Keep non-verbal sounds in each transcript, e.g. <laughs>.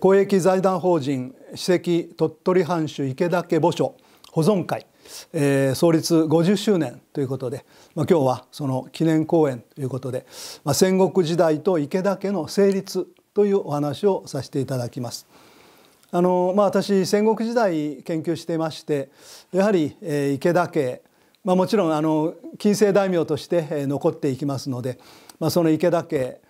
公益財団法人史跡鳥取藩主池田家墓所保存会、創立50周年ということで、まあ、今日はその記念公演ということで、まあ、戦国時代と池田家の成立というお話をさせていただきます。あのまあ、私戦国時代研究していましてやはり、池田家、まあ、もちろんあの近世大名として、残っていきますので、まあ、その池田家、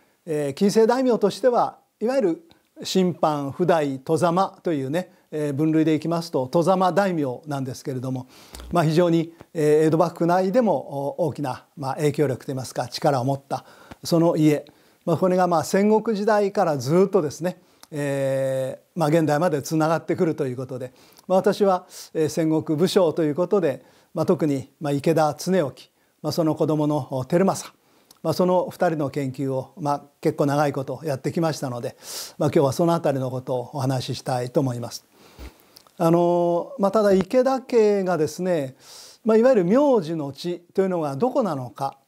近世大名としてはいわゆる審判不代戸様というね分類でいきますと戸様大名なんですけれども、まあ、非常に江戸幕府内でも大きな影響力といいますか力を持ったその家、まあ、これがまあ戦国時代からずっとですね、えーまあ、現代までつながってくるということで、まあ、私は戦国武将ということで、まあ、特にまあ池田恒興、まあ、その子供の輝政まあ、その2人の研究を、まあ、結構長いことやってきましたので、まあ、今日はその辺りのことをお話ししたいと思います。あのまあ、ただ池田家がですね、まあ、いわゆる名字の地というのがどこなのか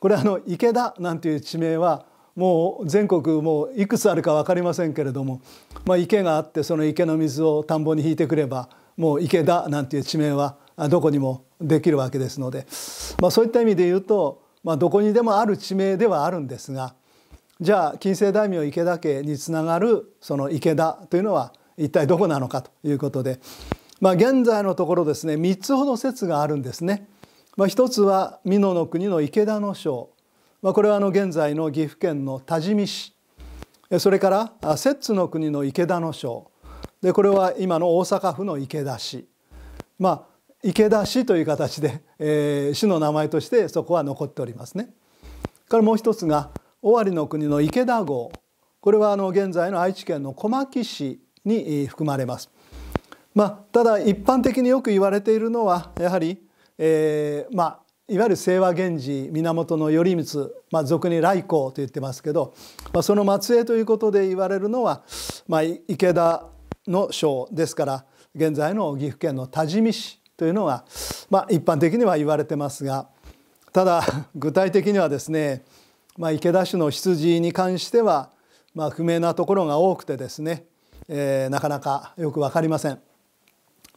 これあの池田なんていう地名はもう全国もういくつあるか分かりませんけれども、まあ、池があってその池の水を田んぼに引いてくればもう池田なんていう地名はどこにもできるわけですので、まあ、そういった意味で言うとまあ、どこにでもある地名ではあるんですがじゃあ近世大名池田家につながるその池田というのは一体どこなのかということで、まあ、現在のところですね3つほど説があるんですね。まあ、1つは美濃の国の池田の省、まあ、これはあの現在の岐阜県の多治見市それから摂津の国の池田の省でこれは今の大阪府の池田市まあ池田市という形で、えー、市の名前としてそこは残っておりますね。からもう一つが尾張の国の池田郷これはあの現在の愛知県の小牧市に含まれます。まあ、ただ一般的によく言われているのはやはり、えー、まあいわゆる清和源氏源頼光、まあ、俗に来光と言ってますけど、まあ、その末裔ということで言われるのは、まあ、池田の省ですから現在の岐阜県の多治見市というのが、まあ、一般的には言われてますがただ <laughs> 具体的にはですね、まあ、池田氏の羊に関しては、まあ、不明なところが多くてですね、えー、なかなかよく分かりません。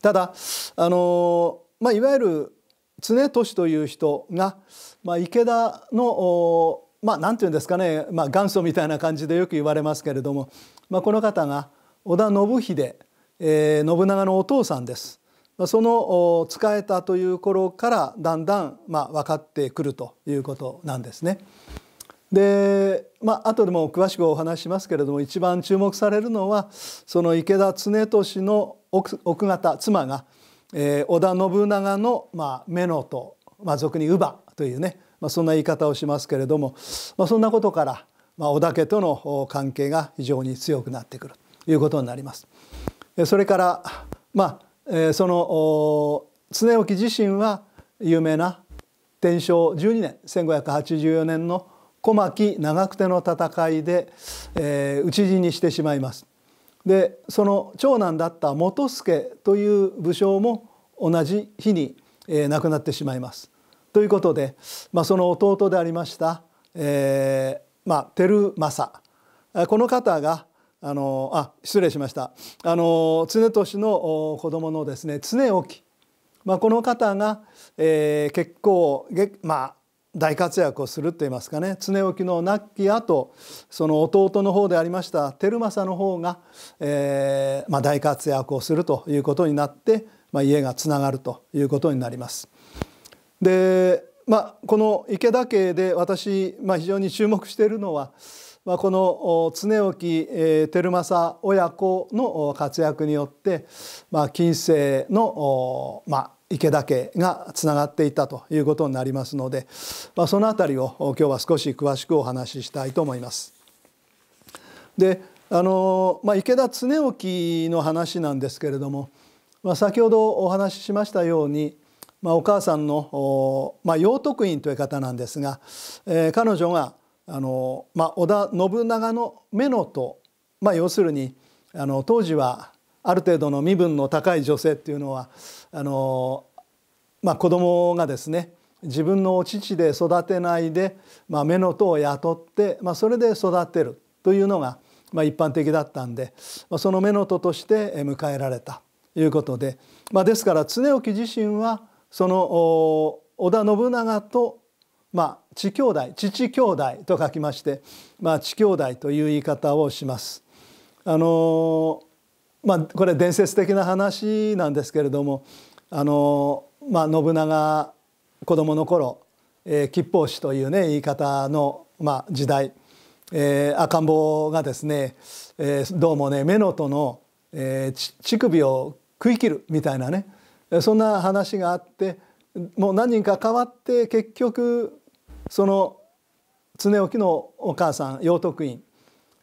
ただあのまあ、いわゆる常俊という人が、まあ、池田のまあ、なんていうんですかね、まあ、元祖みたいな感じでよく言われますけれども、まあ、この方が織田信秀、えー、信長のお父さんです。その使えたという頃からだんだんまあ分かってくるということなんですね。で、まあ後でも詳しくお話しますけれども一番注目されるのはその池田恒俊の奥方妻が、えー、織田信長の、まあ、目のと、まあ、俗に乳母というね、まあ、そんな言い方をしますけれども、まあ、そんなことから、まあ、織田家との関係が非常に強くなってくるということになります。それから、まあその常興自身は有名な天正12年1584年の小牧長久手の戦いで、討ち死にしてしまいます。でその長男だった元助という武将も同じ日に、亡くなってしまいます。ということで、まあ、その弟でありました、えーまあ、照正この方があのあ失礼しましたあの常年の子供のですね常置まあ、この方が、えー、結構まあ大活躍をするといいますかね常置の亡き後その弟の方でありました照政の方が、えーまあ、大活躍をするということになって、まあ、家がつながるということになります。で、まあ、この池田家で私、まあ、非常に注目しているのはまあ、この常置照政親子の活躍によって、まあ、近世の、まあ、池田家がつながっていたということになりますので、まあ、その辺りを今日は少し詳しくお話ししたいと思います。であの、まあ、池田常興の話なんですけれども、まあ、先ほどお話ししましたように、まあ、お母さんの、まあ、養徳院という方なんですが、えー、彼女が、あの、まあ、織田信長の目のと、まあ、要するにあの当時はある程度の身分の高い女性っていうのはあの、まあ、子供がですね自分の父で育てないで、まあ、目の戸を雇って、まあ、それで育てるというのが、まあ、一般的だったんで、まあ、その目の戸として迎えられたということで、まあ、ですから常興自身はその織田信長と、まあ、地兄弟父兄弟と書きまして、まあ、地兄弟という言い方をします。あのまあ、これ伝説的な話なんですけれどもあの、まあ、信長子供の頃、えー、吉報師というね言い方の、まあ、時代、えー、赤ん坊がですね、えー、どうもね目のとの、えー、乳首を食い切るみたいなねそんな話があってもう何人か変わって結局その常置のお母さん養徳院、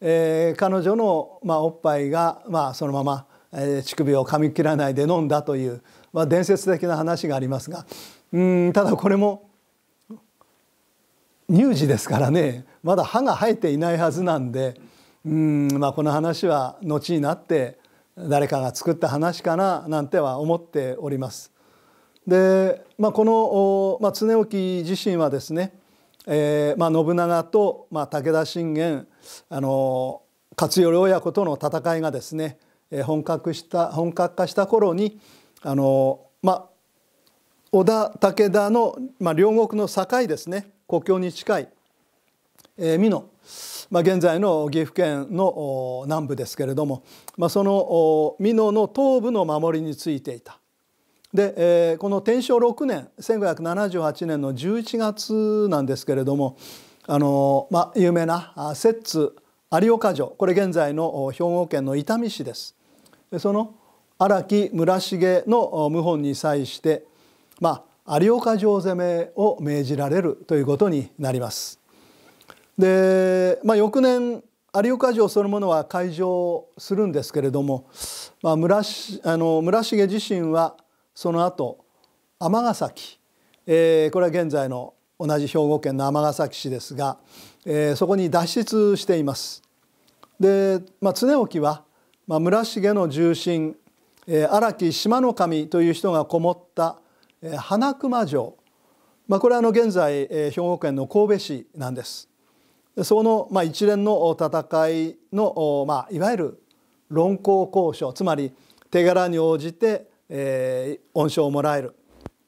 えー、彼女の、まあ、おっぱいが、まあ、そのまま、えー、乳首を噛み切らないで飲んだという、まあ、伝説的な話がありますがうんただこれも乳児ですからねまだ歯が生えていないはずなんでうん、まあ、この話は後になって誰かが作った話かななんては思っております。で、まあ、この、まあ、常置自身はですねえーまあ、信長と、まあ、武田信玄あの勝頼親子との戦いがですね本格した本格化した頃にあの、まあ、織田武田の、まあ、両国の境ですね国境に近い、えー、美濃、まあ、現在の岐阜県の南部ですけれども、まあ、その美濃の東部の守りについていたで、えー、この天正6年1578年の11月なんですけれどもあの、まあ、有名な摂津有岡城これ現在の兵庫県の伊丹市です。でその荒木村重の謀反に際して、まあ、有岡城攻めを命じられるということになります。で、まあ、翌年有岡城そのものは開城するんですけれども、まあ村、村あの村重自身はその後尼崎、えー、これは現在の同じ兵庫県の尼崎市ですが、えー、そこに脱出しています。で、まあ、常興は、まあ、村重の重臣えー、木島の神という人がこもった、えー、花熊城、まあ、これはあの現在、えー、兵庫県の神戸市なんです。でその、まあ、一連の戦いの、まあ、いわゆる論功交渉つまり手柄に応じてえー、恩賞をもらえる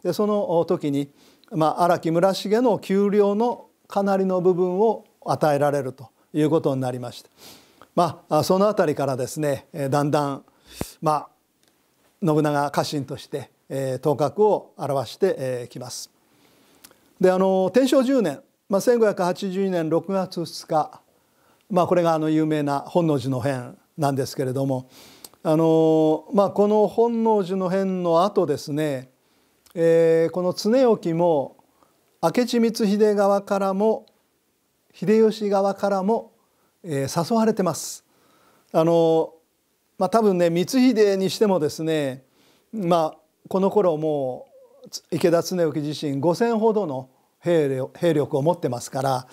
でその時に荒、まあ、木村重の給料のかなりの部分を与えられるということになりました、まあ、その辺りからですねだんだん、まあ、信長家臣として、えー、頭角を現して、えー、きます。であの天正10年、まあ、1582年6月2日、まあ、これがあの有名な本能寺の変なんですけれども。あのまあ、この本能寺の変のあとですね、えー、この常興も明智光秀側からも秀吉側からも、えー、誘われてます。あのまあ、多分ね光秀にしてもですね、まあ、この頃もう池田恒興自身5,000ほどの兵力を持ってますから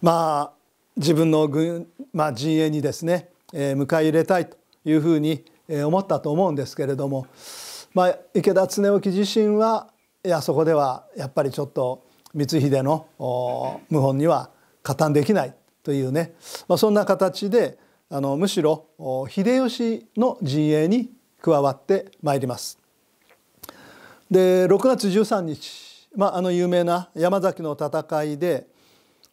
まあ自分の軍、まあ、陣営にですね、えー、迎え入れたいというふうに思ったと思うんですけれども、まあ、池田恒興自身はいやそこではやっぱりちょっと光秀の謀反には加担できないというね、まあ、そんな形であのむしろ秀吉の陣営に加わってまいります。で6月13日、まあ、あの有名な山崎の戦いで、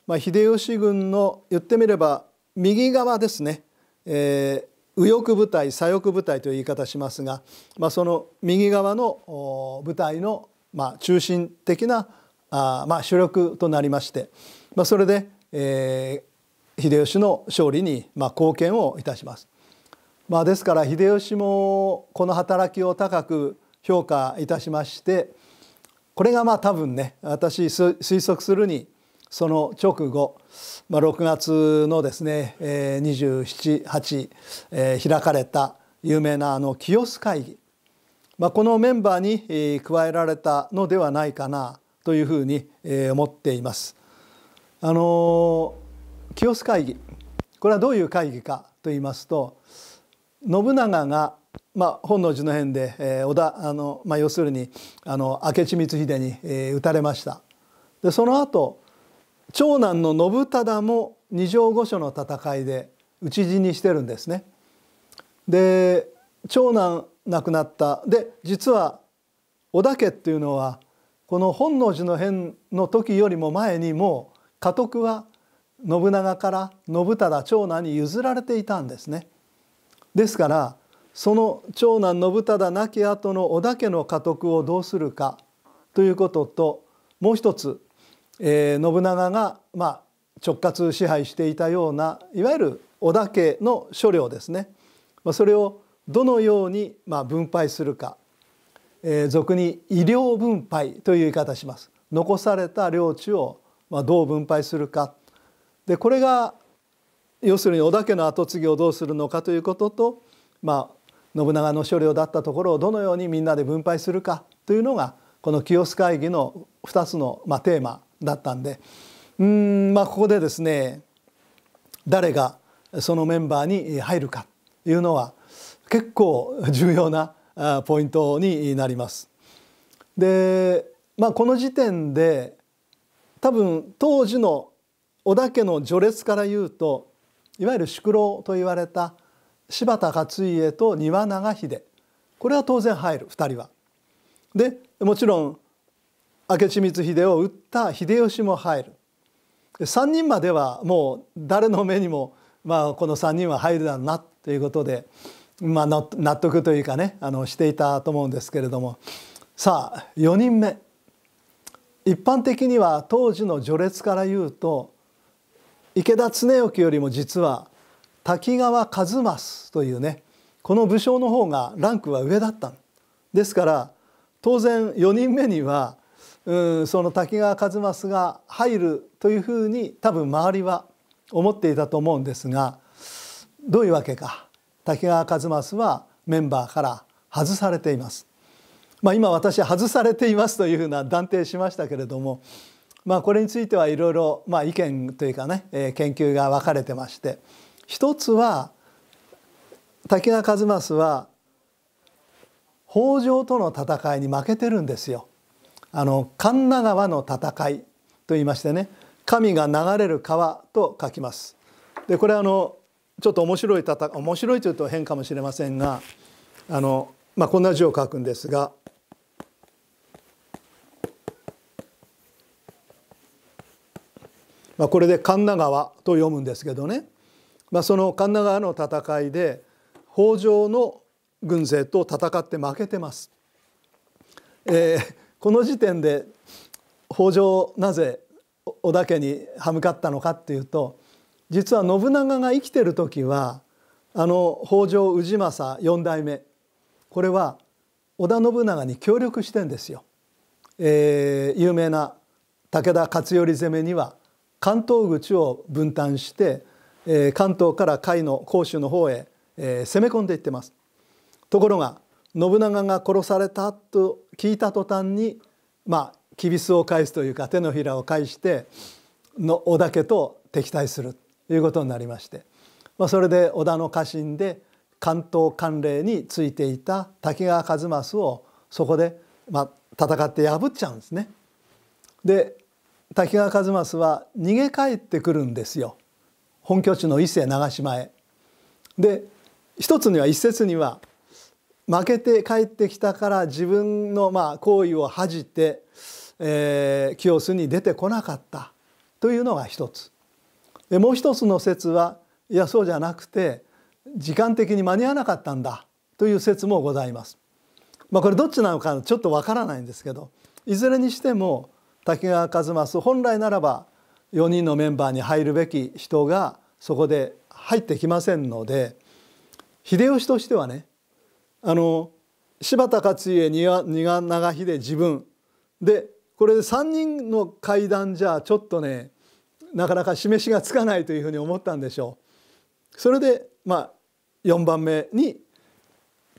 まあ、秀吉軍の言ってみれば右側ですね、えー、右翼部隊左翼部隊という言い方しますが、まあ、その右側の部隊の、まあ、中心的なあ、まあ、主力となりまして、まあ、それで、えー、秀吉の勝利に、まあ、貢献をいたします。まあ、ですから秀吉もこの働きを高く評価いたしましてこれがまあ多分ね私推測するにその直後、まあ、6月のですね、えー、278、えー、開かれた有名なあの清須会議、まあ、このメンバーに、加えられたのではないかなというふうに、思っています。あのー、清須会議これはどういう会議かと言いますと信長が、まあ、本能寺の変で、えー、織田あの、まあ、要するにあの明智光秀に、えー、討たれました。でその後長男の信忠も二条御所の戦いで討ち死にしてるんですね。で長男亡くなったで実は織田家っていうのはこの本能寺の変の時よりも前にもう家督は信長から信忠長男に譲られていたんですね。ですからその長男信忠亡き後の織田家の家督をどうするかということともう一つえー、信長が、まあ、直轄支配していたようないわゆる織田家の所領ですね、まあ、それをどのように、まあ、分配するか、えー、俗に医療分配という言い方します残された領地を、まあ、どう分配するかでこれが要するに織田家の跡継ぎをどうするのかということと、まあ、信長の所領だったところをどのようにみんなで分配するかというのがこの清須会議の2つの、まあ、テーマだったんでうんまあここでですね誰がそのメンバーに入るかというのは結構 <laughs> 重要なポイントになります。で、まあ、この時点で多分当時の織田家の序列から言うといわゆる宿老と言われた柴田勝家と丹羽長秀これは当然入る2人は。でもちろん明智光秀を撃った秀吉も入る3人まではもう誰の目にも、まあ、この3人は入るだろうなということで、まあ、納得というかねあのしていたと思うんですけれどもさあ4人目一般的には当時の序列から言うと池田恒興よりも実は滝川一益というねこの武将の方がランクは上だったですから当然4人目にはうんその滝川一益が入るというふうに多分周りは思っていたと思うんですがどういうわけか滝川一益はメンバーから外されています。まあ、今私外されていますというふうな断定しましたけれども、まあ、これについてはいろいろ意見というかね、えー、研究が分かれてまして一つは滝川一益は北条との戦いに負けてるんですよ。あの神奈川の戦いと言いましてね神が流れる川と書きますでこれあのちょっと面白い戦面白いというと変かもしれませんがあの、まあ、こんな字を書くんですがまあ、これで神奈川と読むんですけどね、まあ、その神奈川の戦いで北条の軍勢と戦って負けてます。えー、この時点で北条なぜ織田家に歯向かったのかっていうと実は信長が生きてる時はあの北条氏政四代目これは織田信長に協力してんですよ。えー、有名な武田勝頼攻めには関東口を分担して、えー、関東から甲斐の甲州の方へ、えー、攻め込んでいってます。ところが信長が殺されたと聞いた途端にまあきびすを返すというか手のひらを返しての織田家と敵対するということになりまして、まあ、それで織田の家臣で関東管領についていた滝川一益をそこで、まあ、戦って破っちゃうんですね。で滝川一益は逃げ帰ってくるんですよ本拠地の伊勢長島へ。で一つには一説には負けて帰ってきたから自分のまあ行為を恥じて、えー、清須に出てこなかったというのが一つでもう一つの説はいやそうじゃなくて時間的に間に合わなかったんだという説もございます。まあ、これどっちなのかちょっとわからないんですけどいずれにしても滝川一益本来ならば4人のメンバーに入るべき人がそこで入ってきませんので秀吉としてはねあの柴田勝家には二が長秀自分でこれ3人の会談じゃちょっとねなかなか示しがつかないというふうに思ったんでしょう。それでまあ4番目に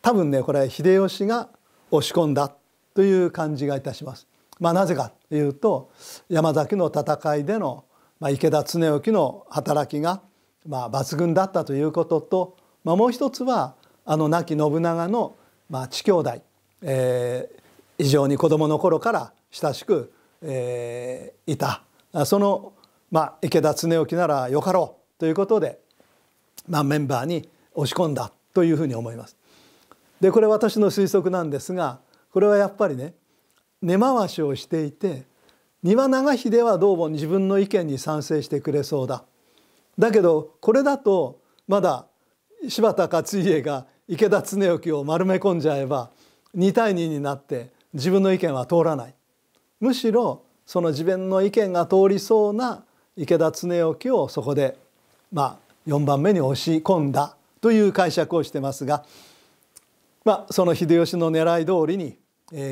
多分ねこれ秀吉が押し込んだという感じがいたします。まあ、なぜかというと山崎の戦いでの、まあ、池田恒興の働きが、まあ、抜群だったということと、まあ、もう一つはあの亡き信長の、まあ、父兄弟、えー、非常に子供の頃から親しく、えー、いたその、まあ、池田恒興ならよかろうということで、まあ、メンバーに押し込んだというふうに思います。でこれ私の推測なんですがこれはやっぱりね根回しをしていて丹羽長秀はどうも自分の意見に賛成してくれそうだだけどこれだとまだ柴田勝家が池田恒興を丸め込んじゃえば2対2になって自分の意見は通らないむしろその自分の意見が通りそうな池田恒興をそこでまあ4番目に押し込んだという解釈をしてますが、まあ、その秀吉の狙い通りに、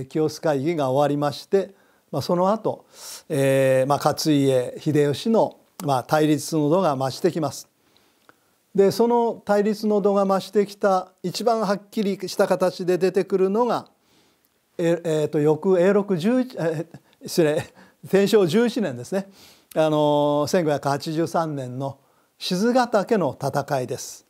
清須会議が終わりまして、まあ、その後、えまあ勝家秀吉の、まあ、対立の度が増してきます。でその対立の度が増してきた一番はっきりした形で出てくるのが、ええー、と翌永禄11、え失礼天正11年ですねあの1583年の静ヶ岳の戦いです。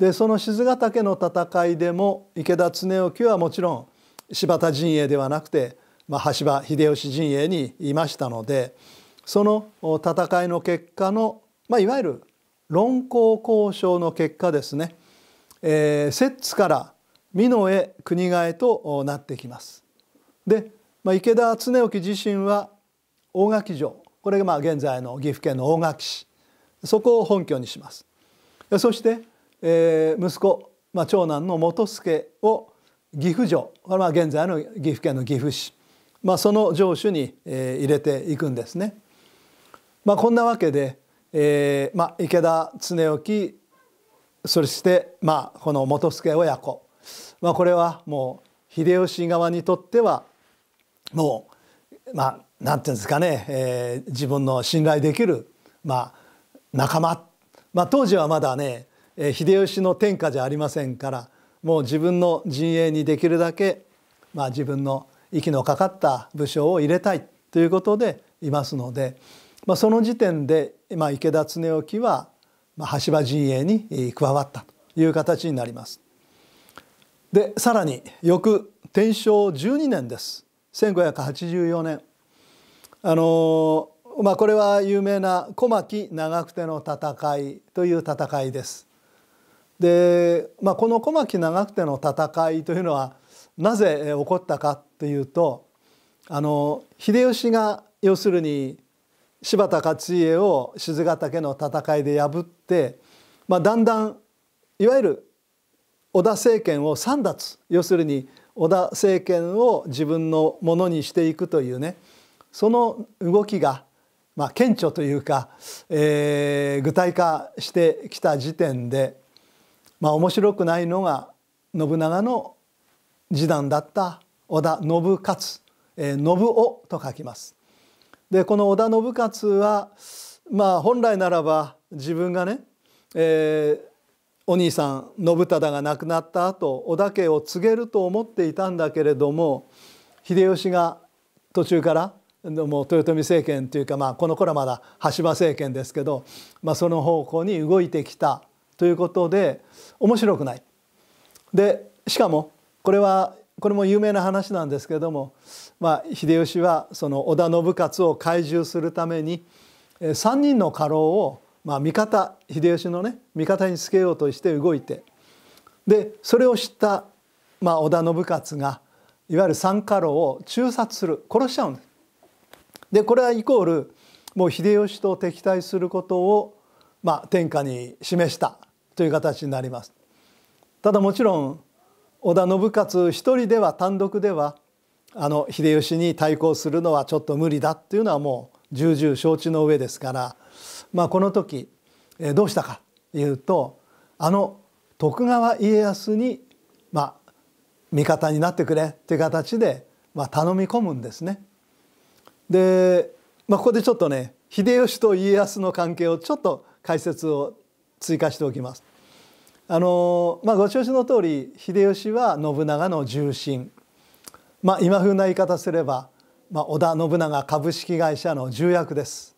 でその静ヶ岳の戦いでも池田恒興はもちろん柴田陣営ではなくて、まあ、羽柴秀吉陣営にいましたのでその戦いの結果の、まあ、いわゆる論考交渉の結果ですね、えー、摂津から美濃へ国替えとなってきます。で、まあ、池田恒興自身は大垣城これがまあ現在の岐阜県の大垣市そこを本拠にします。そして、えー、息子、まあ、長男の元助を岐阜城これは現在の岐阜県の岐阜市、まあ、その城主に、えー、入れていくんですね。まあ、こんなわけで、えーまあ、池田恒興そして、まあ、この本助親子、まあ、これはもう秀吉側にとってはもう、まあ、なんていうんですかね、えー、自分の信頼できる、まあ、仲間、まあ、当時はまだね、えー、秀吉の天下じゃありませんからもう自分の陣営にできるだけ、まあ、自分の息のかかった武将を入れたいということでいますので、まあ、その時点でまあ、池田恒興は、まあ、羽柴陣営に加わったという形になります。でさらに翌天正12年です1584年あのまあこれは有名な小牧長久手の戦いという戦いです。で、まあ、この小牧長久手の戦いというのはなぜ起こったかというとあの秀吉が要するに柴田勝家を静ヶ岳の戦いで破って、まあ、だんだんいわゆる織田政権を三奪要するに織田政権を自分のものにしていくというねその動きが、まあ、顕著というか、えー、具体化してきた時点で、まあ、面白くないのが信長の次男だった織田信勝、えー、信雄と書きます。でこの織田信勝はまあ本来ならば自分がね、えー、お兄さん信忠が亡くなった後織田家を継げると思っていたんだけれども秀吉が途中からも豊臣政権というか、まあ、この頃はまだ羽柴政権ですけど、まあ、その方向に動いてきたということで面白くない。でしかもこれはこれも有名な話なんですけれども、まあ、秀吉はその織田信勝を懐柔するために3人の家老を、まあ、味方秀吉のね味方につけようとして動いてでそれを知った、まあ、織田信勝がいわゆる三家老を中殺する殺しちゃうんです。でこれはイコールもう秀吉と敵対することを、まあ、天下に示したという形になります。ただもちろん織田信勝一人では単独ではあの秀吉に対抗するのはちょっと無理だっていうのはもう重々承知の上ですから、まあ、この時どうしたかというとあの徳川家康に、まあ、味方になってくれっていう形で、まあ、頼み込むんですね。で、まあ、ここでちょっとね秀吉と家康の関係をちょっと解説を追加しておきます。あのまあ、ご承知の通り秀吉は信長の重臣、まあ、今風な言い方すれば、まあ、織田信長株式会社の重役です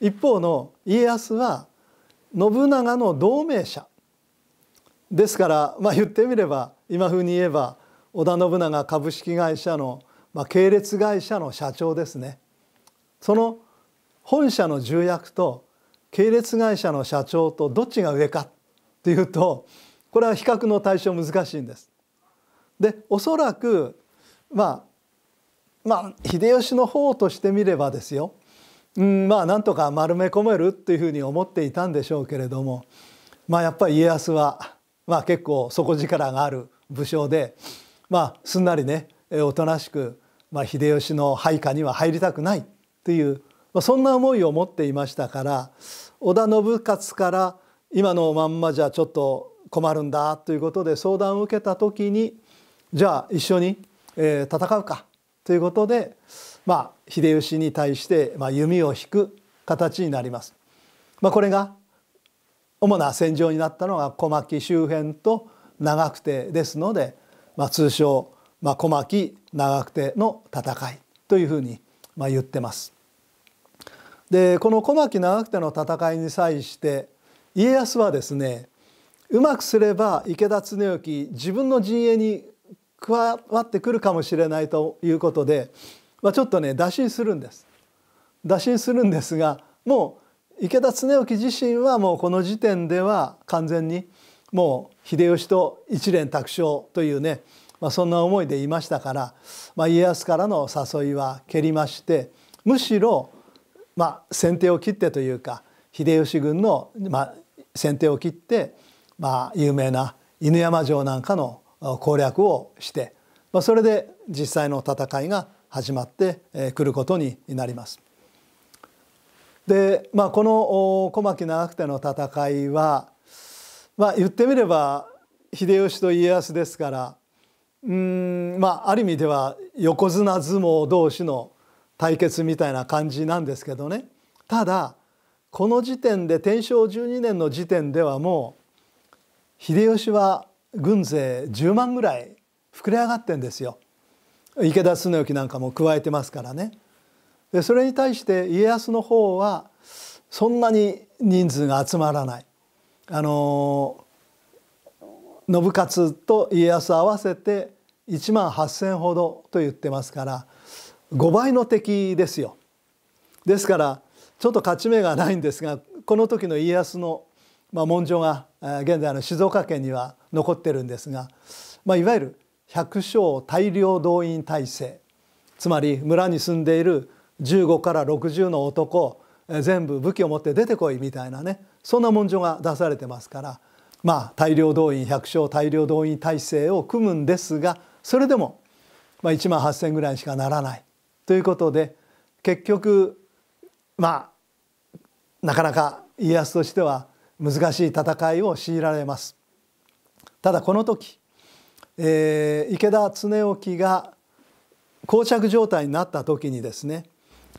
一方の家康は信長の同盟者ですから、まあ、言ってみれば今風に言えば織田信長株式会社の、まあ、系列会社の社長ですねその本社の重役と系列会社の社長とどっちが上かっていうとこれは比較の対象難しいんです。でおそらくまあまあ秀吉の方としてみればですよ、うん、まあなんとか丸め込めるっていうふうに思っていたんでしょうけれどもまあやっぱり家康は、まあ、結構底力がある武将で、まあ、すんなりねおとなしく、まあ、秀吉の配下には入りたくないっていう、まあ、そんな思いを持っていましたから織田信雄から今のまんまじゃちょっと困るんだということで相談を受けた時にじゃあ一緒に、戦うかということで、まあ、秀吉に対して、まあ、弓を引く形になります。まあ、これが主な戦場になったのが小牧周辺と長久手ですので、まあ、通称、まあ、小牧長久手の戦いというふうに、まあ、言ってます。でこの小牧長久手の戦いに際して家康はですねうまくすれば池田恒興自分の陣営に加わってくるかもしれないということで、まあ、ちょっとね打診するんです打診するんですがもう池田恒興自身はもうこの時点では完全にもう秀吉と一蓮托生というね、まあ、そんな思いでいましたから、まあ、家康からの誘いは蹴りましてむしろ、まあ、先手を切ってというか秀吉軍の、まあ、先手を切って、まあ、有名な犬山城なんかの攻略をして、まあ、それで実際の戦いが始まってくることになります。で、まあ、この小牧長久手の戦いは、まあ、言ってみれば秀吉と家康ですからうんまあある意味では横綱相撲同士の対決みたいな感じなんですけどねただこの時点で天正12年の時点ではもう秀吉は軍勢10万ぐらい膨れ上がってんですよ池田恒興なんかも加えてますからねでそれに対して家康の方はそんなに人数が集まらないあの信勝と家康合わせて1万8,000ほどと言ってますから5倍の敵ですよ。ですからちょっと勝ち目がないんですがこの時の家康の、まあ、文書が現在の静岡県には残ってるんですが、まあ、いわゆる百姓大量動員体制つまり村に住んでいる15から60の男全部武器を持って出てこいみたいなねそんな文書が出されてますからまあ大量動員百姓大量動員体制を組むんですがそれでも、1万8,000ぐらいしかならないということで結局まあなかなか家康としては難しい戦いを強いられますただこの時、えー、池田恒興が膠着状態になった時にですね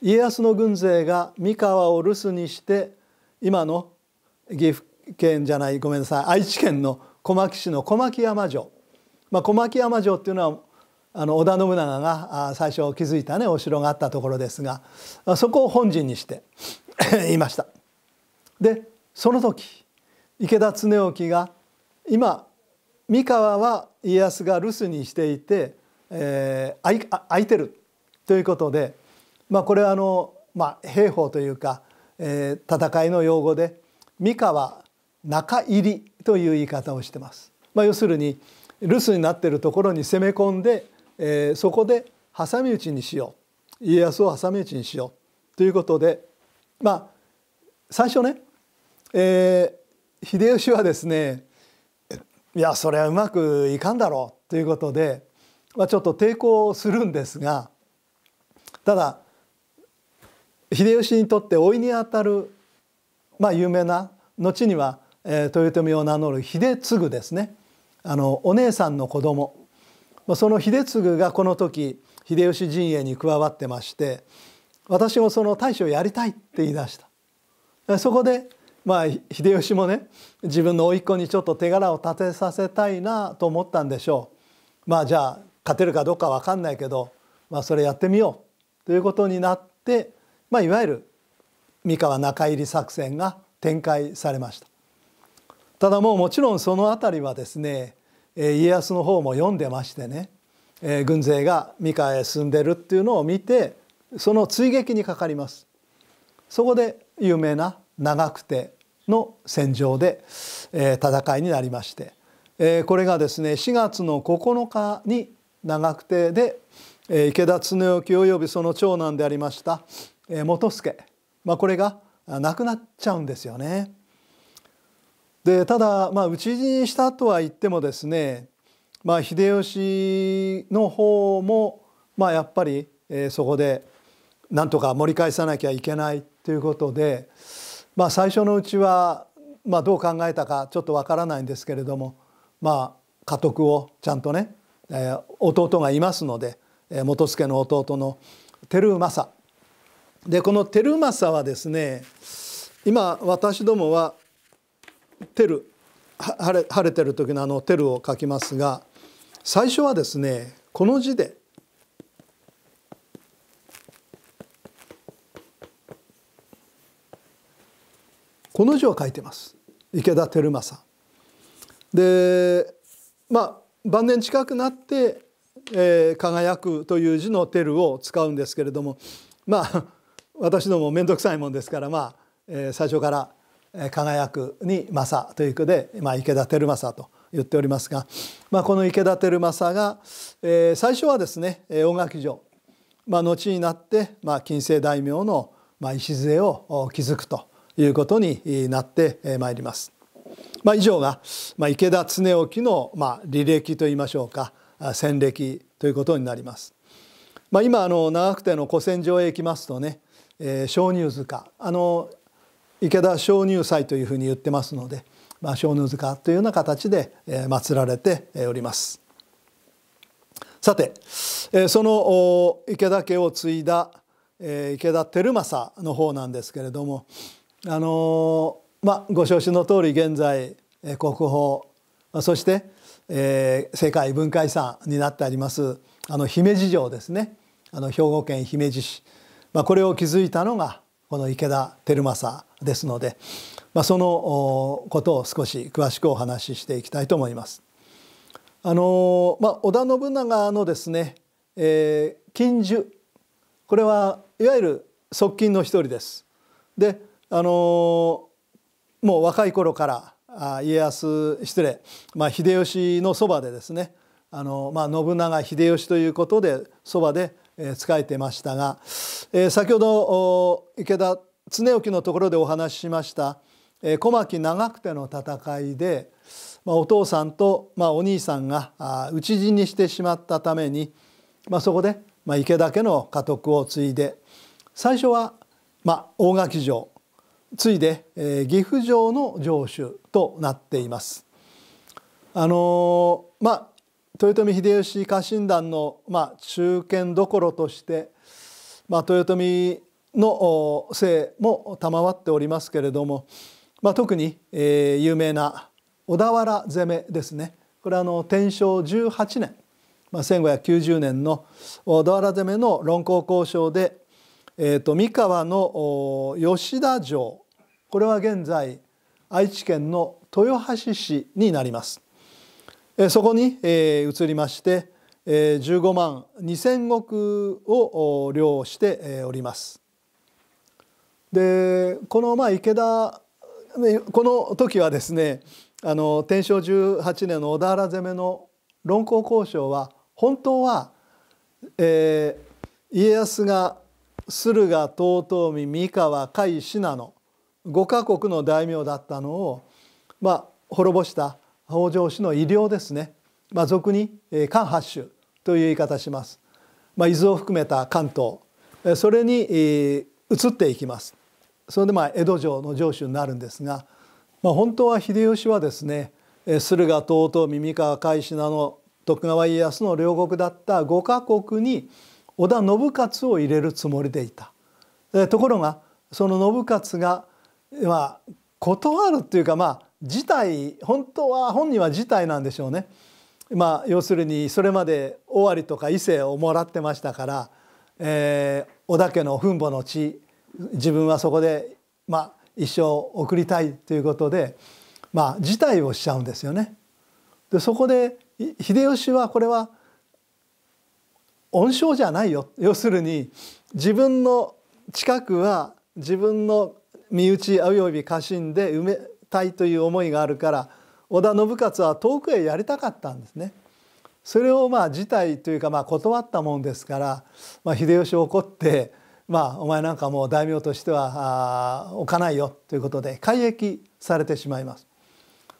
家康の軍勢が三河を留守にして今の岐阜県じゃないごめんなさい愛知県の小牧市の小牧山城、まあ、小牧山城っていうのはあの織田信長が最初築いたねお城があったところですがそこを本陣にして <coughs> いました。でその時池田恒興が今三河は家康が留守にしていて、えー、空いてるということで、まあ、これはあの、まあ、兵法というか、えー、戦いの用語で三河中入りという言い方をしてます。まあ、要するに留守になっているところに攻め込んでえー、そこで挟み撃ちにしよう家康を挟み撃ちにしようということでまあ最初ね、えー、秀吉はですねいやそれはうまくいかんだろうということで、まあ、ちょっと抵抗するんですがただ秀吉にとって甥にあたる、まあ、有名な後には、えー、豊臣を名乗る秀次ですねあのお姉さんの子供その秀次がこの時秀吉陣営に加わってまして私もその大将やりたいって言い出したそこでまあ秀吉もね自分の甥っ子にちょっと手柄を立てさせたいなと思ったんでしょうまあじゃあ勝てるかどうか分かんないけど、まあ、それやってみようということになって、まあ、いわゆる三河中入り作戦が展開されましたただもうもちろんその辺りはですね家康の方も読んでましてね、軍勢が三河へ進んでるっていうのを見てその追撃にかかりますそこで有名な長久手の戦場で、戦いになりまして、これがですね4月の9日に長久手で、池田恒興及びその長男でありました、元助、まあ、これが亡くなっちゃうんですよね。でただ、ま討ち死にしたとは言ってもですね、まあ、秀吉の方も、まあ、やっぱり、えー、そこでなんとか盛り返さなきゃいけないということで、まあ、最初のうちは、まあ、どう考えたかちょっとわからないんですけれども、まあ、家督をちゃんとね、えー、弟がいますので、えー、元助の弟の照政でこの照政はですね今私どもはテル晴れ晴れてる時のあの「テル」を書きますが最初はですねこの字でこの字を書いてます池田輝正。でまあ晩年近くなって「えー、輝く」という字の「テル」を使うんですけれどもまあ <laughs> 私ども面倒くさいもんですからまあ、えー、最初から「輝くに正という句で、まあ、池田輝正と言っておりますが、まあ、この池田輝正が、えー、最初はですね大垣城、まあ、後になって、まあ、近世大名の、まあ、礎を築くということになってまいります。まあ、以上が、まあ、池田恒興の、まあ、履歴といいましょうか戦歴ということになります。まあ、今あの長久手の古戦場へ行きますとね、えー、鍾乳塚あの池田鍾乳祭というふうに言ってますので、まあ、鍾乳塚というような形で祀られております。さてその池田家を継いだ池田輝政の方なんですけれどもあのまあご承知の通り現在国宝そして、え世界文化遺産になってありますあの姫路城ですねあの兵庫県姫路市、まあ、これを築いたのがこの池田輝正ですので、まあ、そのことを少し詳しくお話ししていきたいと思います。あのまあ、織田信長のですね、えー、近樹これはいわゆる側近の一人です。であのもう若い頃からあ家康失礼、まあ、秀吉のそばでですねあの、まあ、信長秀吉ということでそばで仕えてましたが、え先ほど池田恒興のところでお話ししました、え小牧長久手の戦いで、まあ、お父さんと、まあ、お兄さんが討ち死にしてしまったために、まあ、そこで、まあ、池田家の家督を継いで最初は、まあ、大垣城継いで、え岐阜城の城主となっています。あのー、まあ豊臣秀吉家臣団の、まあ、中堅どころとして、まあ、豊臣の姓も賜っておりますけれども、まあ、特に、えー、有名な小田原攻めですねこれはあの天正18年、まあ、1590年の小田原攻めの論功交渉で、えーと、と三河の吉田城これは現在愛知県の豊橋市になります。そこに移りまして15万2,000石をしております。でこのまあ池田この時はですねあの天正18年の小田原攻めの論功交渉は本当は、えー、家康が駿河遠江三河甲斐信濃5か国の大名だったのを、まあ、滅ぼした北条氏の医療ですね、まあ、俗に関八州という言い方します、まあ、伊豆を含めた関東それに移っていきますそれでまあ江戸城の城主になるんですが、まあ、本当は秀吉はですね駿河東東三河海信の徳川家康の両国だった五か国に織田信勝を入れるつもりでいたところがその信勝がまあ断るというかまあ事態本当は本人は事態なんでしょうね。まあ、要するにそれまで尾張とか伊勢をもらってましたから、えー、織田家の墳墓の地自分はそこで、まあ、一生送りたいということで、まあ、事態をしちゃうんですよね。でそこで秀吉はこれは恩賞じゃないよ要するに自分の近くは自分の身内および家臣で埋めたいという思いがあるから織田信勝は遠くへやりたかったんですね。それをまあ辞退というかまあ断ったもんですから、まあ、秀吉怒って「まあ、お前なんかもう大名としては置かないよ」ということで改易されてしまいます。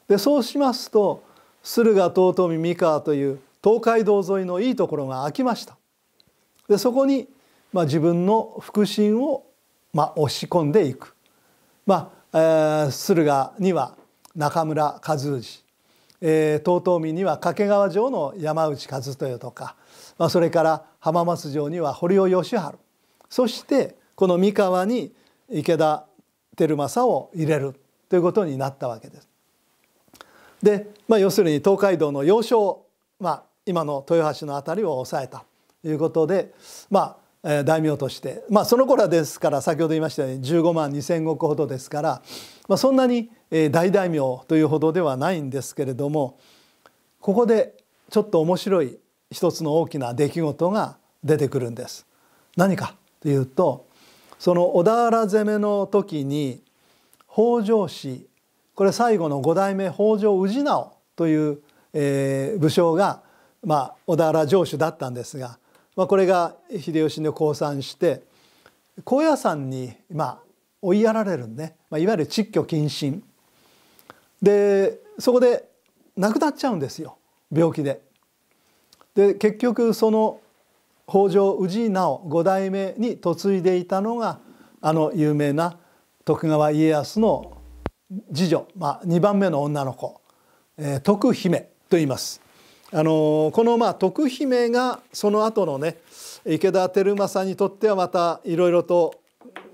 でそうしますと駿河遠江三河という東海道沿いのいいところが空きました。でそこに、まあ、自分の腹心を、まあ、押し込んでいく、まあ、駿河には中村和氏え江には掛川城の山内和豊とか、まあ、それから浜松城には堀尾義治そしてこの三河に池田輝政を入れるということになったわけです。で、まあ、要するに東海道の要衝、まあ、今の豊橋の辺りを抑えたということで、まあ、大名として、まあ、その頃はですから先ほど言いましたように15万2,000石ほどですから、まあ、そんなに大大名というほどではないんですけれどもここでちょっと面白い一つの大きな出来事が出てくるんです。何かというとその小田原攻めの時に北条氏これ最後の五代目北条氏直という、えー、武将が、まあ、小田原城主だったんですがまあ、これが秀吉の降参して高野山にまあ追いやられるんで、まあ、いわゆる蟄居謹慎でそこで亡くなっちゃうんですよ病気で。で結局その北条氏直五代目に嫁いでいたのがあの有名な徳川家康の次女、まあ、2番目の女の子、えー、徳姫と言います。あのこのまあ徳姫がその後のね池田輝正にとってはまたいろいろと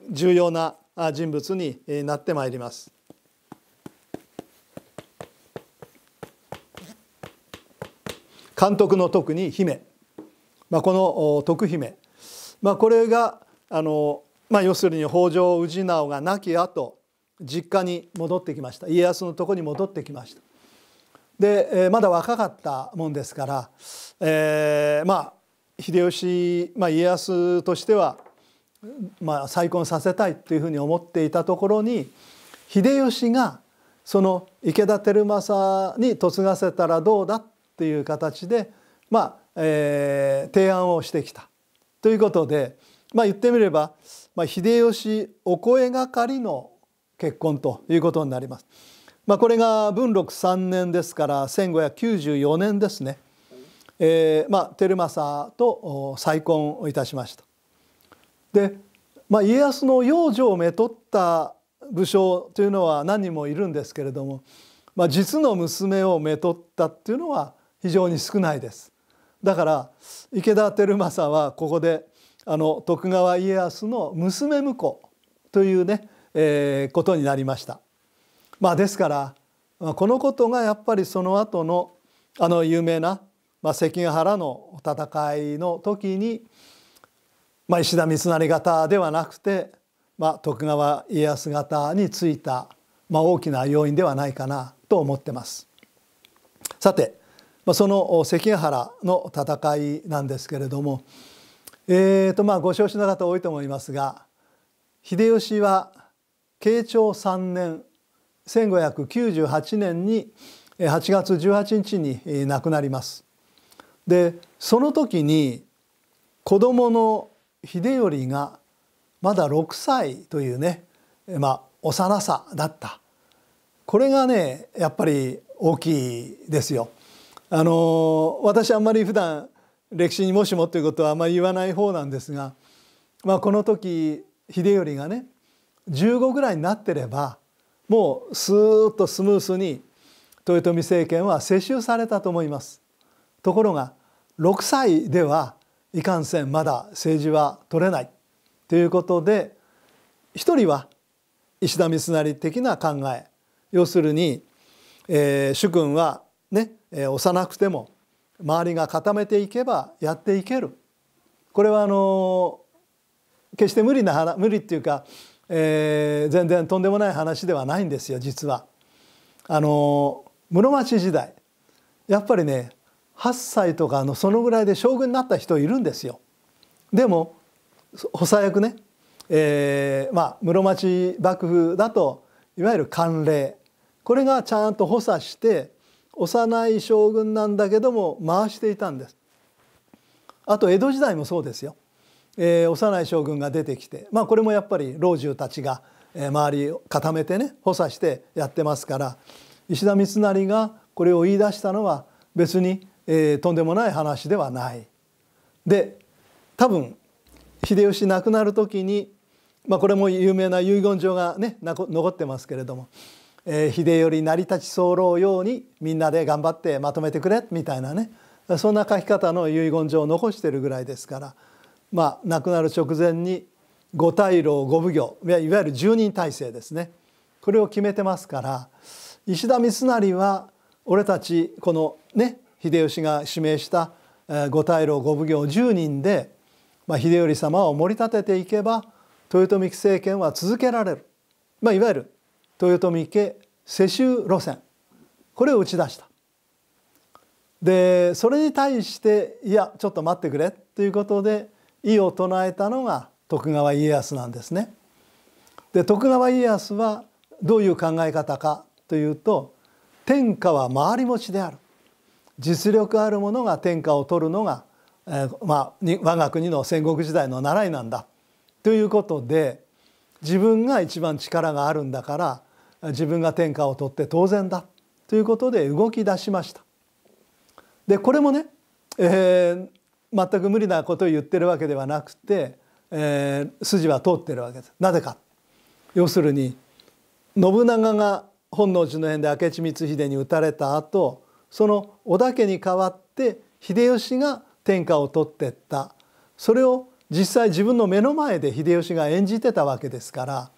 重要な人物になってまいります。監督の徳に姫、まあ、この徳姫、まあ、これがあの、まあ、要するに北条氏直が亡き後実家に戻ってきました家康のとこに戻ってきました。で、えまだ若かったもんですから、えー、まあ秀吉、まあ、家康としては、まあ、再婚させたいというふうに思っていたところに秀吉がその池田輝政に嫁がせたらどうだっていう形で、まあえー、提案をしてきたということで、まあ、言ってみれば、まあ、秀吉お声がかりの結婚ということになります。まあ、これが文禄3年ですから1594年ですね、えーまあ、照政と再婚をいたしました。で、まあ、家康の養女をめとった武将というのは何人もいるんですけれども、まあ、実の娘をめとったっていうのは非常に少ないです。だから池田輝政はここであの徳川家康の娘婿というね、えー、ことになりました。まあ、ですからこのことがやっぱりその後のあの有名な、まあ、関ヶ原の戦いの時に、まあ、石田三成方ではなくて、まあ、徳川家康方についた、まあ、大きな要因ではないかなと思ってます。さて、まあ、その関ヶ原の戦いなんですけれども、えーとまあ、ご承知の方多いと思いますが秀吉は慶長3年1598年に8月18日に亡くなります。でその時に子供の秀頼がまだ6歳というね、まあ、幼さだったこれがねやっぱり大きいですよ。あの私あんまり普段歴史にもしもということはあんまり言わない方なんですが、まあ、この時秀頼がね15ぐらいになってればもうスーッとスムースに豊臣政権は接収されたと思いますところが6歳ではいかんせんまだ政治は取れないということで一人は石田三成的な考え要するに、えー、主君はね、えー、幼くても周りが固めていけばやっていけるこれはあのー、決して無理な無理っていうかえー、全然とんでもない話ではないんですよ実は。あの室町時代やっぱりね8歳とかのそのぐらいで将軍になった人いるんですよ。でも補佐役ね、えーまあ、室町幕府だといわゆる慣例これがちゃんと補佐して幼い将軍なんだけども回していたんです。あと江戸時代もそうですよ。えー、幼い将軍が出てきて、まあ、これもやっぱり老中たちが、えー、周りを固めてね補佐してやってますから石田三成がこれを言い出したのは別に、えー、とんでもない話ではない。で多分秀吉亡くなる時に、まあ、これも有名な遺言状がね残ってますけれども「えー、秀頼成り立ち候ようにみんなで頑張ってまとめてくれ」みたいなねそんな書き方の遺言状を残してるぐらいですから。まあ、亡くなる直前に五大老五奉行いわゆる十人体制ですねこれを決めてますから石田三成は俺たちこのね秀吉が指名した五大老五奉行10人で、まあ、秀頼様を盛り立てていけば豊臣政権は続けられる、まあ、いわゆる豊臣家世襲路線これを打ち出した。でそれに対していやちょっと待ってくれということで意を唱えたのが徳川家康なんですね。で徳川家康はどういう考え方かというと天下は回り持ちである実力ある者が天下を取るのが、えー、まあ、我が国の戦国時代の習いなんだということで自分が一番力があるんだから自分が天下を取って当然だということで動き出しました。でこれもね、えー、全く無理なことを言ってるわけではなくて、えー、筋は通ってるわけです。なぜか要するに信長が本能寺の変で明智光秀に討たれた後その織田家に代わって秀吉が天下を取ってったそれを実際自分の目の前で秀吉が演じてたわけですから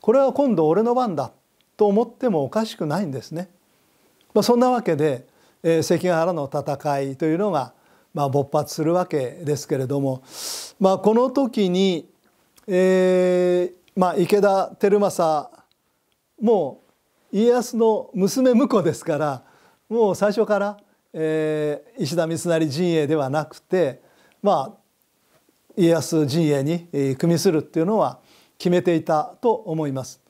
これは今度俺の番だと思ってもおかしくないんですね。まあ、そんなわけで、えー、関ヶ原の戦いというのがまあ、勃発するわけですけれども、まあ、この時に、えーまあ、池田輝政もう家康の娘婿ですからもう最初から、えー、石田三成陣営ではなくて、まあ、家康陣営に組みするっていうのは決めていたと思います。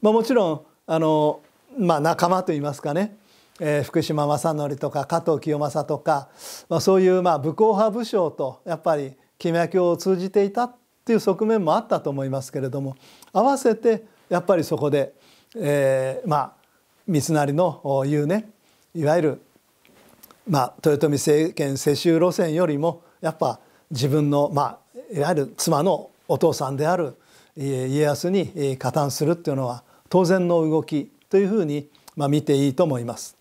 まあ、もちろんあの、まあ、仲間といいますかねえー、福島正則とか加藤清正とか、まあ、そういうまあ武功派武将とやっぱり金明教を通じていたっていう側面もあったと思いますけれども合わせてやっぱりそこで、えー、まあ三成の言うねいわゆる、まあ、豊臣政権世襲路線よりもやっぱ自分の、まあ、いわゆる妻のお父さんである家康に加担するっていうのは当然の動きというふうに、まあ、見ていいと思います。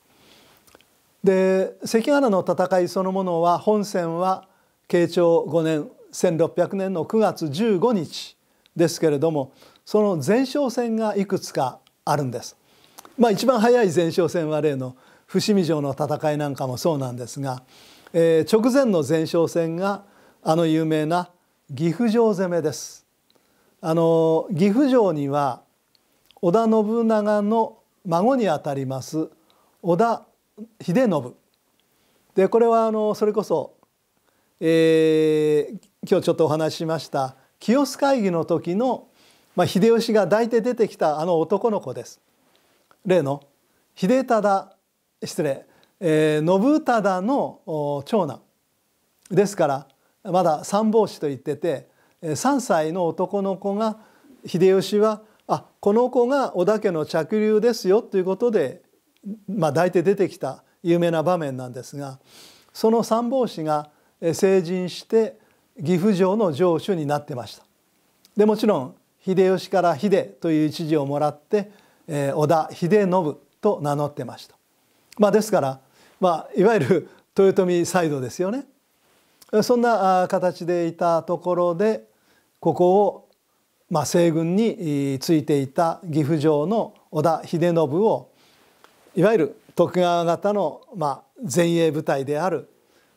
で関ヶ原の戦いそのものは本戦は慶長5年1600年の9月15日ですけれどもその前哨戦がいくつかあるんです。まあ、一番早い前哨戦は例の伏見城の戦いなんかもそうなんですが、えー、直前の前哨戦があの有名な岐阜城攻めですあの岐阜城には織田信長の孫にあたります織田秀信でこれはあのそれこそ、えー、今日ちょっとお話ししました清須会議の時の、まあ、秀吉が抱いて出てきたあの男の子です。例の秀忠失礼、えー、信忠の長男ですからまだ三法師と言ってて3歳の男の子が秀吉はあこの子が織田家の嫡流ですよということでまあ、大体出てきた有名な場面なんですがその三法師が成人して岐阜城の城主になってましたでもちろん秀吉から秀という一字をもらって、えー、織田秀信と名乗ってました、まあ、ですから、まあ、いわゆる豊臣サイドですよねそんな形でいたところでここを、まあ、西軍についていた岐阜城の織田秀信をいわゆる徳川方の、まあ、前衛部隊である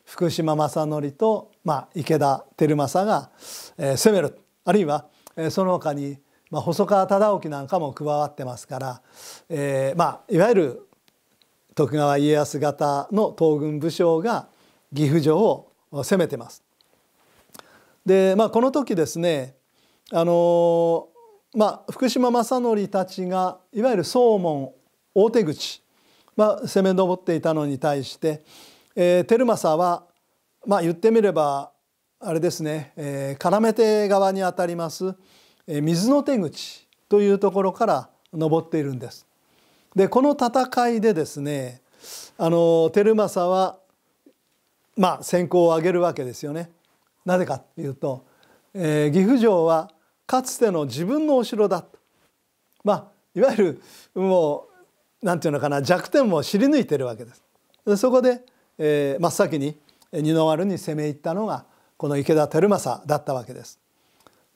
福島正則と、まあ、池田輝政が、えー、攻めるあるいは、えー、その他に、まあ、細川忠興なんかも加わってますから、えーまあ、いわゆる徳川家康方の東軍武将が岐阜城を攻めてます。で、まあ、この時ですね、あのー、まあ、福島正則たちがいわゆる総門大手口まあ、攻め上っていたのに対して、えー、テルマサは、まあ、言ってみればあれですね、えー、絡手側にあたります、えー、水の手口というところから上っているんです。でこの戦いでですねあのテルマサはまあ先行を上げるわけですよね。なぜかっいうと、えー、岐阜城はかつての自分のお城だまあいわゆるもうなんていうのかな弱点も知り抜いてるわけです。でそこで、えー、真っ先に二の丸に攻め入ったのがこの池田輝政だったわけです。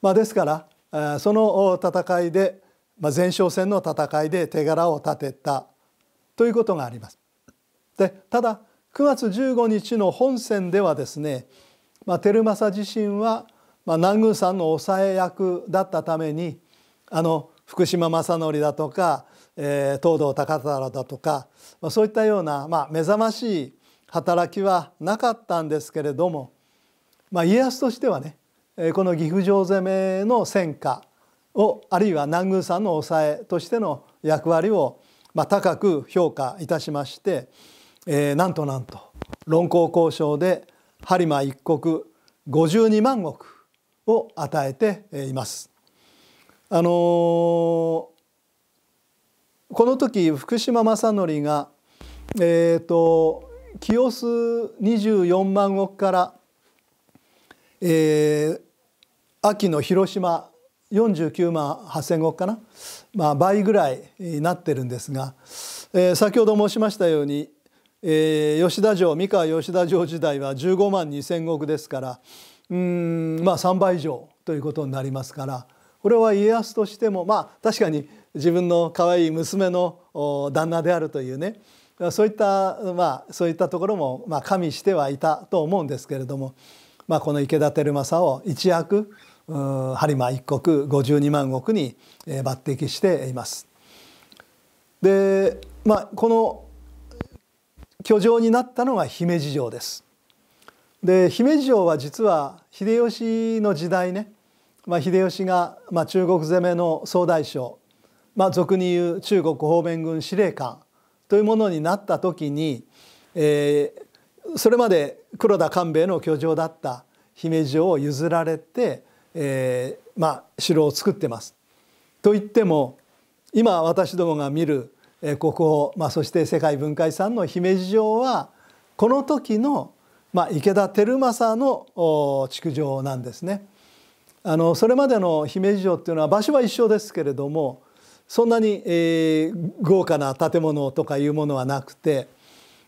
まあ、ですからその戦いで、まあ、前哨戦の戦いで手柄を立てたということがあります。でただ9月15日の本戦ではですね、まあ、輝政自身は、まあ、南宮さんの抑え役だったためにあの福島正則だとかえー、東堂高太だとか、まあ、そういったような、まあ、目覚ましい働きはなかったんですけれども、まあ、家康としてはねこの岐阜城攻めの戦果をあるいは南宮さんの抑えとしての役割を、まあ、高く評価いたしまして、えー、なんとなんと論功交渉で播磨一国52万石を与えています。あのーこの時福島正則が、えーと、清須24万石から、えー、秋の広島49万8,000石かな、まあ、倍ぐらいになってるんですが、えー、先ほど申しましたように、えー、吉田城三河吉田城時代は15万2,000石ですからうんまあ3倍以上ということになりますからこれは家康としてもまあ確かに自分の可愛い娘の旦那であるというねそういった、まあ、そういったところも、まあ、加味してはいたと思うんですけれども、まあ、この池田輝政を一躍播磨一国52万石に抜擢しています。で、まあ、この居城になったのが姫路城です。で姫路城は実は秀吉の時代ね、まあ、秀吉が、まあ、中国攻めの総大将まあ、俗に言う中国方面軍司令官というものになった時に、えー、それまで黒田官兵衛の居城だった姫路城を譲られて、えー、まあ、城を作ってます。と言っても今私どもが見る国宝、まあ、そして世界文化遺産の姫路城はこの時の、まあ、池田輝政の築城なんですね。あのそれまでの姫路城っていうのは場所は一緒ですけれどもそんなに、えー、豪華な建物とかいうものはなくて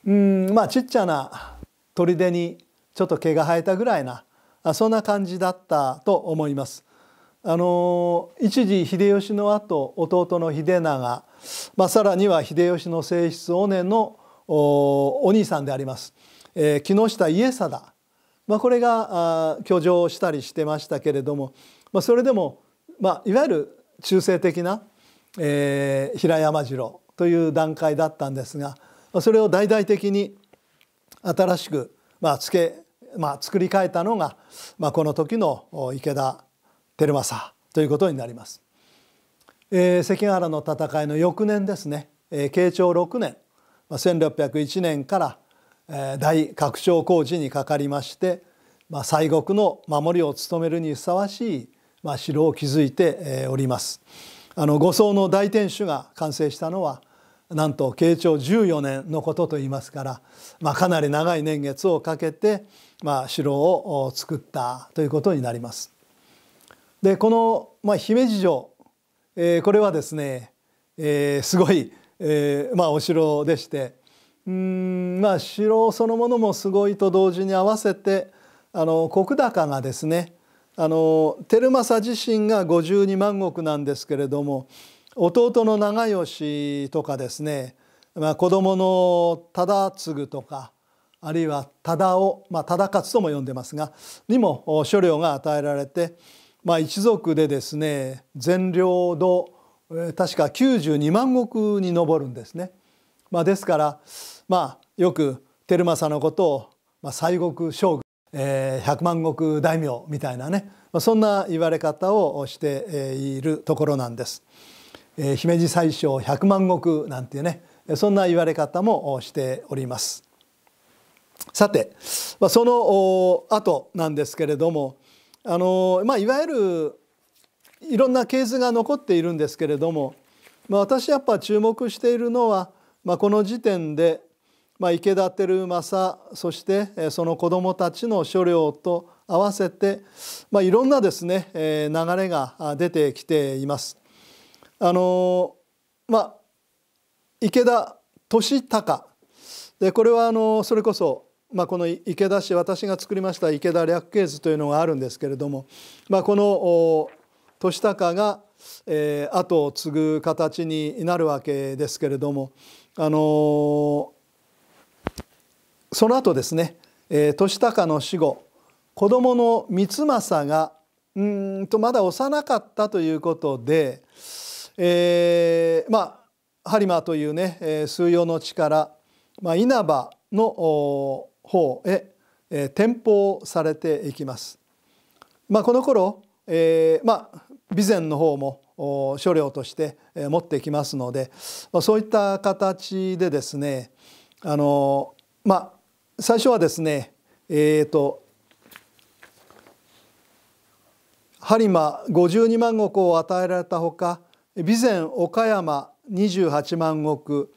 うんまあちっちゃな砦にちょっと毛が生えたぐらいなあそんな感じだったと思います。あの一時秀吉の後弟の秀長、まあ、さらには秀吉の正室尾根のお兄さんであります、えー、木下家貞、まあ、これがあ居城したりしてましたけれども、まあ、それでも、まあ、いわゆる中性的なえー、平山城という段階だったんですがそれを大々的に新しく、まあつけまあ、作り変えたのが、まあ、この時の池田輝政ということになります。えー、関ヶ原の戦いの翌年ですね、えー、慶長6年、まあ、1601年から、えー、大拡張工事にかかりまして、まあ、西国の守りを務めるにふさわしい、まあ、城を築いております。あの五層の大天守が完成したのはなんと慶長14年のことといいますから、まあ、かなり長い年月をかけて、まあ、城を作ったということになります。でこの、まあ、姫路城、えー、これはですね、えー、すごい、えーまあ、お城でしてうんまあ城そのものもすごいと同時に合わせてあの石高がですねあのマサ自身が52万石なんですけれども弟の長慶とかですね、まあ、子供の忠次とかあるいは忠雄、まあ、忠勝とも呼んでますがにも所領が与えられて、まあ、一族でですね全領土確か92万石に上るんですね。まあ、ですから、まあ、よくマサのことを、まあ、西国将軍えー、百万石大名みたいなねそんな言われ方をしているところなんです。えー、姫路宰相百万石なんていうねそんな言われ方もしております。さてその後なんですけれどもあの、まあ、いわゆるいろんな系図が残っているんですけれども、まあ、私やっぱ注目しているのは、まあ、この時点でまあ、池田照政そしてその子どもたちの所領と合わせて、まあ、いろんなですね、え流れが出てきています。あのまあ、池田利孝でこれはあのそれこそ、まあ、この池田市私が作りました池田略形図というのがあるんですけれども、まあ、この利高が、えー、後を継ぐ形になるわけですけれども、あのーその後ですね、えー、年高の死後子供の光政がうんとまだ幼かったということで、えー、まあ播磨というね、え数葉の地から、まあ、稲葉の方へ、えー、転封されていきます。まあ、この頃、えー、まあ備前の方も所領として持ってきますので、まあ、そういった形でですねあのまあ最初はですねえっ、ー、と播磨52万石を与えられたほか備前岡山28万石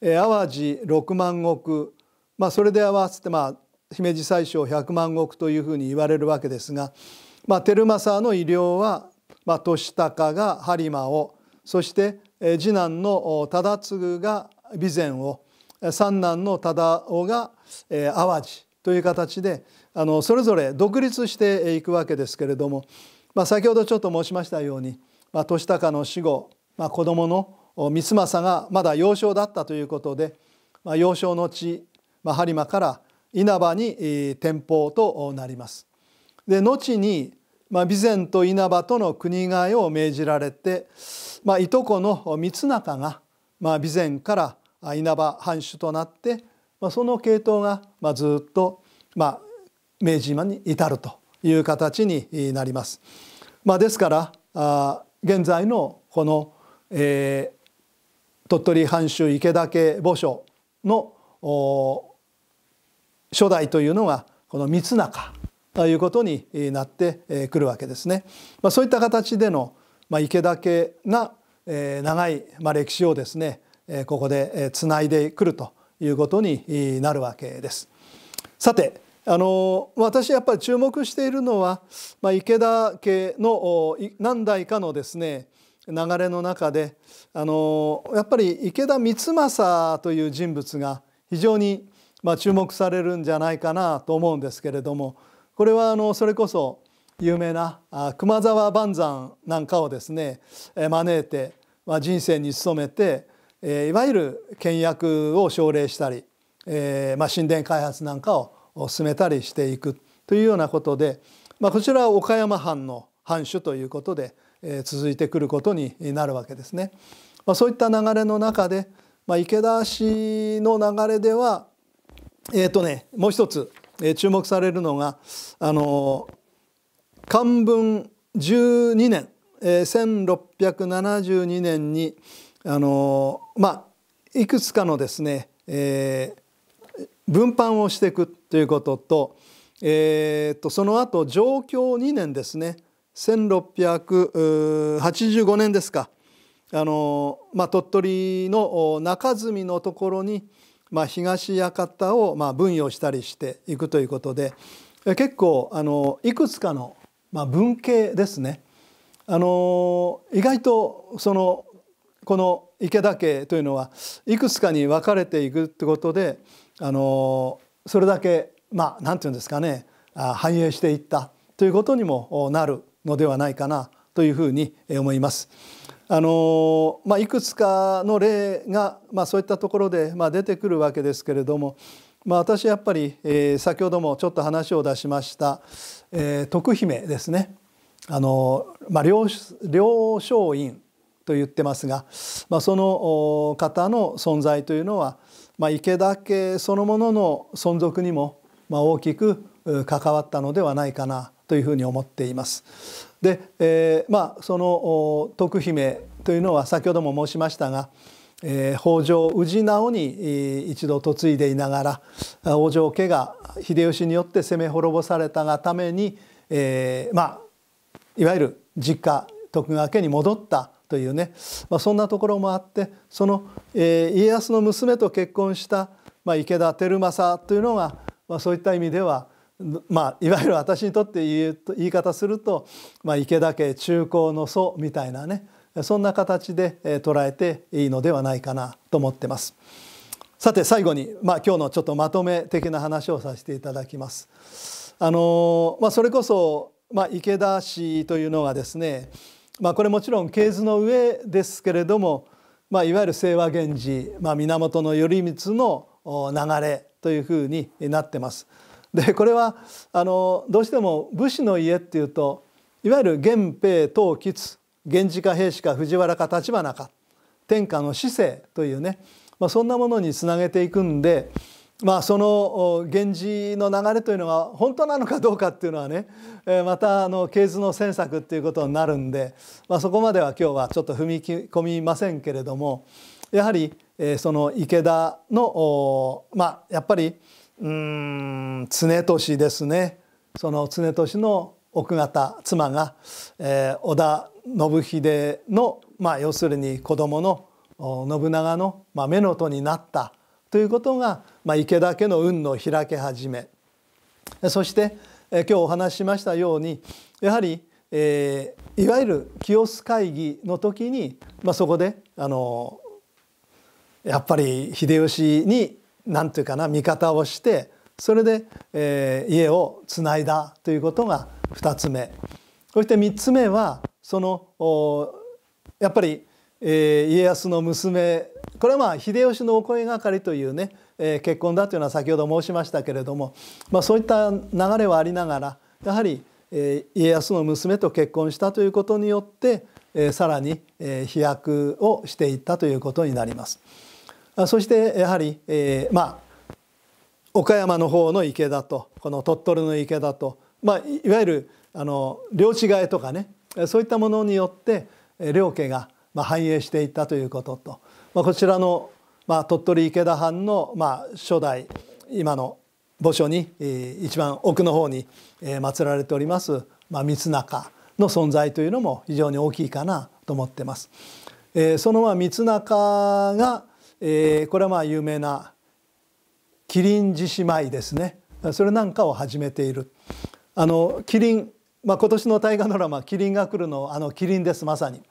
淡路6万石、まあ、それで合わせて、まあ、姫路宰相100万石というふうに言われるわけですが、まあ、照政の医療は、まあ、俊孝が播磨をそして次男の忠次が備前を三男の忠雄がえ淡路という形であのそれぞれ独立していくわけですけれども、まあ、先ほどちょっと申しましたように、まあ、俊孝の死後、まあ、子供の三政がまだ幼少だったということで、まあ、幼少の地、まあ、播磨から稲葉に、え転となります。で後に、まあ、備前と稲葉との国替えを命じられて、まあ、いとこの三中が、まあ、備前から稲葉藩主となってまあ、その系統が、まあ、ずっと、まあ、明治今に至るという形になります。まあ、ですからあ現在のこの、えー、鳥取藩主池田家墓所の初代というのがこの三中ということになってくるわけですね。まあ、そういった形での、まあ、池田家がえ長いまあ、歴史をですねここでつないでくるということになるわけです。さてあの私やっぱり注目しているのは、まあ、池田家の何代かのですね流れの中であのやっぱり池田光政という人物が非常に、まあ、注目されるんじゃないかなと思うんですけれどもこれはあのそれこそ有名な熊沢万山なんかをですね招いて、まあ、人生に努めていわゆる倹約を奨励したり、えーまあ、神殿開発なんかを進めたりしていくというようなことで、まあ、こちらは岡山藩の藩主ということで、えー、続いてくることになるわけですね。まあ、そういった流れの中で、まあ、池田氏の流れではえーとね、もう一つ、えー、注目されるのが、漢文12年、えー、1672年に、あのまあいくつかのですね、えー、分版をしていくということと,、えーとその後上京2年ですね1685年ですかあの、まあ、鳥取の中住のところに、まあ、東館をまあ分与したりしていくということで結構あのいくつかの、まあ、文系ですねあの意外とそのこの池田家というのはいくつかに分かれていくってことであのそれだけまあ何て言うんですかね繁栄していったということにもなるのではないかなというふうに思います。あのまあ、いくつかの例が、まあ、そういったところで、まあ、出てくるわけですけれども、まあ、私やっぱり、えー、先ほどもちょっと話を出しました、えー、徳姫ですねあの、まあ、両両商院と言ってますが、まあ、その方の存在というのは、まあ、池田家そのものの存続にも、まあ、大きく関わったのではないかなというふうに思っています。で、えー、まあその徳姫というのは先ほども申しましたが、えー、北条氏直に一度嫁いでいながら北条家が秀吉によって攻め滅ぼされたがために、えー、まあいわゆる実家徳川家に戻ったというね、まあ、そんなところもあってその、えー、家康の娘と結婚した、まあ、池田輝政というのが、まあ、そういった意味では、まあ、いわゆる私にとって言うと言い方すると、まあ、池田家中高の祖みたいなねそんな形でえ捉えていいのではないかなと思ってます。さて最後に、まあ、今日のちょっとまとめ的な話をさせていただきます。あのまあ、それこそ、まあ、池田氏というのがですねまあ、これもちろん系図の上ですけれども、まあ、いわゆる清和源氏、まあ、源頼光の流れというふうになってます。でこれはあのどうしても武士の家っていうといわゆる源平東吉源氏か平氏か藤原か立花か天下の市政というね、まあ、そんなものにつなげていくんでまあ、その源氏の流れというのが本当なのかどうかっていうのはね、またあの系図の詮索っていうことになるんで、まあ、そこまでは今日はちょっと踏み込みませんけれどもやはり、その池田のまあ、やっぱりうん常俊ですねその常俊の奥方妻が、織田信秀の、まあ、要するに子供の信長の、まあ、目のとになった。ということが、まあ、池田家の運の開け始めそして今日お話ししましたようにやはり、えー、いわゆる清須会議の時に、まあ、そこであのやっぱり秀吉に何て言うかな味方をしてそれで、えー、家をつないだということが2つ目そして3つ目はそのやっぱりえー、家康の娘これはまあ秀吉のお声がかりというね、えー、結婚だというのは先ほど申しましたけれども、まあ、そういった流れはありながらやはり、えー、家康の娘と結婚したということによって、えー、さらに、えー、飛躍をしていったということになります。あそしてやはり、えー、まあ岡山の方の池田とこの鳥取の池田と、まあ、いわゆるあの領地替えとかねそういったものによって両家がまあ、繁栄していったということと、まあ、こちらの、まあ、鳥取池田藩の、まあ、初代今の墓所に、えー、一番奥の方に、えー、祀られております、まあ、三中の存在というのも非常に大きいかなと思ってます。えー、そのまあ三中が、えー、これはまあ有名な麒麟獅子舞ですねそれなんかを始めているあの麒麟、まあ、今年の大河ドラマ「麒麟が来るの」あの麒麟ですまさに。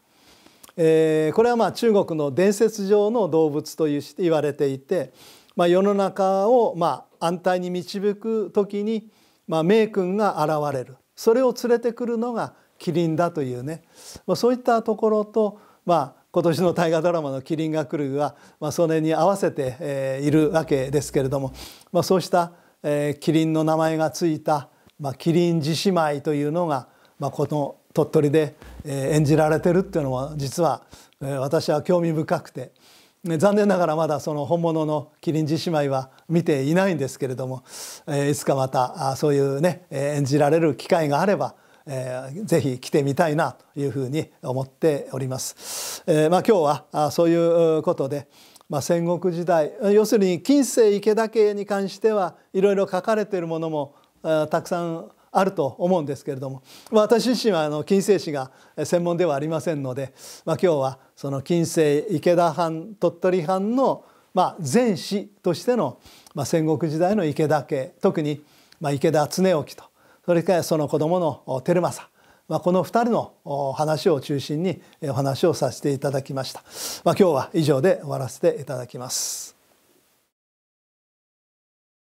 えー、これはまあ中国の伝説上の動物という言われていて、まあ、世の中をまあ安泰に導く時に、まあ、名君が現れるそれを連れてくるのがキリンだというね、まあ、そういったところと、まあ、今年の大河ドラマの「キリンが来る」は、まあ、それに合わせて、えー、いるわけですけれども、まあ、そうした、えー、キリンの名前がついた、まあ、キリン獅子舞というのが、まあ、この鳥取で演じられてるっていうのは実は私は興味深くて残念ながらまだその本物の「麒麟獅姉妹は見ていないんですけれどもいつかまたそういうね演じられる機会があればぜひ来てみたいなというふうに思っております。まあ、今日はそういうことでまあ、戦国時代要するに近世池田家に関してはいろいろ書かれているものもたくさんあると思うんですけれども私自身はあの金星史が専門ではありませんので、まあ、今日はその金星池田藩鳥取藩のまあ前史としてのまあ戦国時代の池田家特にまあ池田恒興とそれからその子供の照政まあ、この2人の話を中心にお話をさせていただきました。まあ、今日は以上で終わらせていただきます。